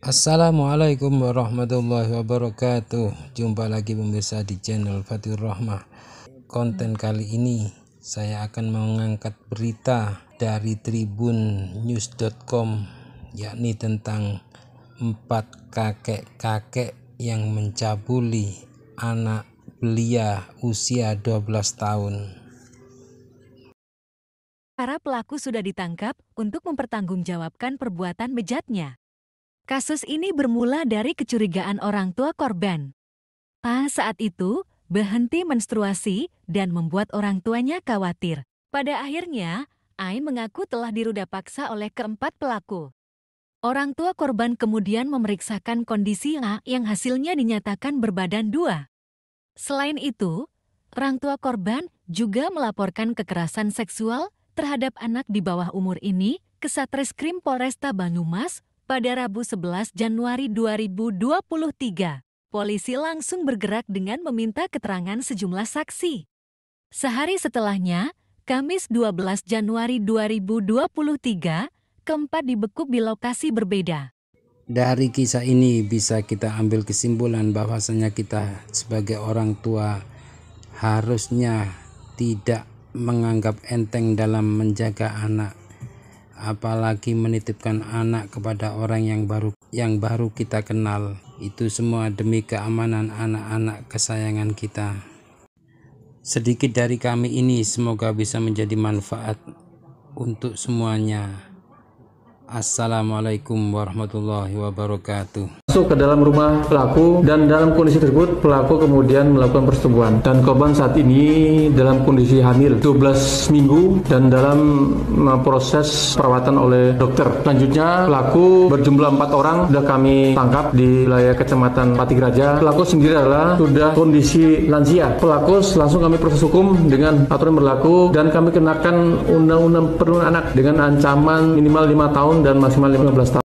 Assalamualaikum warahmatullahi wabarakatuh Jumpa lagi pemirsa di channel Fatir Rahmah Konten kali ini saya akan mengangkat berita dari tribunnews.com yakni tentang empat kakek-kakek yang mencabuli anak belia usia 12 tahun. Para pelaku sudah ditangkap untuk mempertanggungjawabkan perbuatan bejatnya. Kasus ini bermula dari kecurigaan orang tua korban. Pa saat itu berhenti menstruasi dan membuat orang tuanya khawatir. Pada akhirnya, Ain mengaku telah diruda paksa oleh keempat pelaku. Orang tua korban kemudian memeriksakan kondisi A yang hasilnya dinyatakan berbadan dua. Selain itu, orang tua korban juga melaporkan kekerasan seksual terhadap anak di bawah umur ini ke Satreskrim Polresta Banyumas pada Rabu 11 Januari 2023, polisi langsung bergerak dengan meminta keterangan sejumlah saksi. Sehari setelahnya, Kamis 12 Januari 2023, keempat dibekuk di lokasi berbeda. Dari kisah ini bisa kita ambil kesimpulan bahwasanya kita sebagai orang tua harusnya tidak menganggap enteng dalam menjaga anak apalagi menitipkan anak kepada orang yang baru yang baru kita kenal. Itu semua demi keamanan anak-anak kesayangan kita. Sedikit dari kami ini semoga bisa menjadi manfaat untuk semuanya. Assalamualaikum warahmatullahi wabarakatuh masuk ke dalam rumah pelaku dan dalam kondisi tersebut pelaku kemudian melakukan persetubuhan dan korban saat ini dalam kondisi hamil 12 minggu dan dalam eh, proses perawatan oleh dokter. Selanjutnya pelaku berjumlah empat orang sudah kami tangkap di wilayah kecamatan Patigraja. Pelaku sendiri adalah sudah kondisi lansia. Pelaku langsung kami proses hukum dengan aturan berlaku dan kami kenakan undang-undang perlindungan anak dengan ancaman minimal lima tahun dan maksimal 15 tahun.